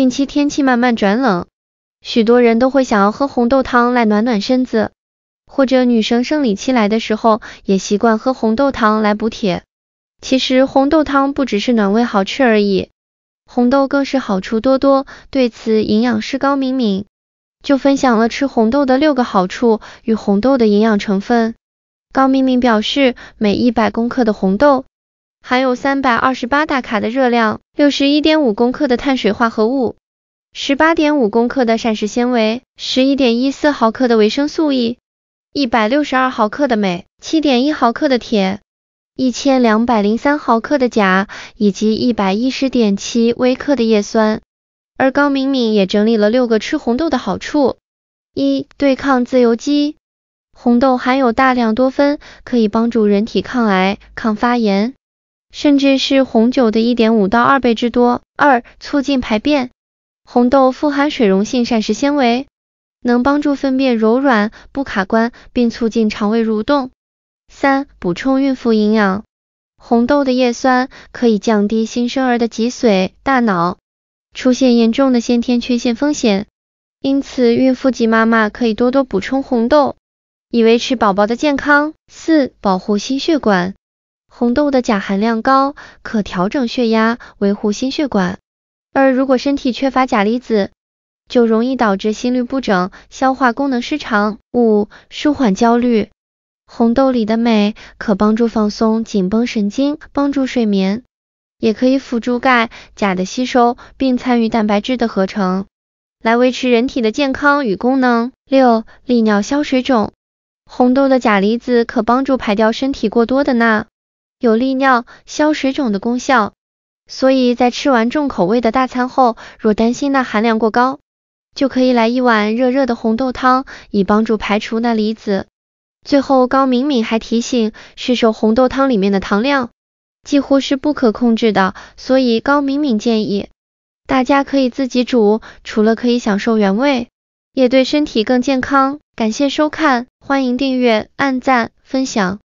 近期天气慢慢转冷，许多人都会想要喝红豆汤来暖暖身子，或者女生生理期来的时候也习惯喝红豆汤来补铁。其实红豆汤不只是暖胃好吃而已，红豆更是好处多多。对此，营养师高敏敏就分享了吃红豆的六个好处与红豆的营养成分。高敏敏表示，每一百克的红豆含有三百二十八大卡的热量，六十一点五克的碳水化合物，十八点五克的膳食纤维，十一点一四毫克的维生素 E，一百六十二毫克的镁，七点一毫克的铁，一千两百零三毫克的钾，以及一百一十点七微克的叶酸。而高敏敏也整理了六个吃红豆的好处：一、对抗自由基，红豆含有大量多酚，可以帮助人体抗癌、抗发炎。甚至是红酒的一点五到二倍之多。二、促进排便，红豆富含水溶性膳食纤维，能帮助粪便柔软不卡关，并促进肠胃蠕动。三、补充孕妇营养，红豆的叶酸可以降低新生儿的脊髓、大脑出现严重的先天缺陷风险，因此孕妇及妈妈可以多多补充红豆，以维持宝宝的健康。四、保护心血管。红豆的钾含量高，可调整血压，维护心血管。而如果身体缺乏钾离子，就容易导致心律不整、消化功能失常。五、舒缓焦虑，红豆里的镁可帮助放松紧绷神经，帮助睡眠，也可以辅助钙、钾的吸收，并参与蛋白质的合成，来维持人体的健康与功能。六、利尿消水肿，红豆的钾离子可帮助排掉身体过多的钠。有利尿、消水肿的功效，所以在吃完重口味的大餐后，若担心钠含量过高，就可以来一碗热热的红豆汤，以帮助排除钠离子。最后，高敏敏还提醒，是受红豆汤里面的糖量几乎是不可控制的，所以高敏敏建议，大家可以自己煮，除了可以享受原味，也对身体更健康。感谢收看，欢迎订阅、按赞、分享。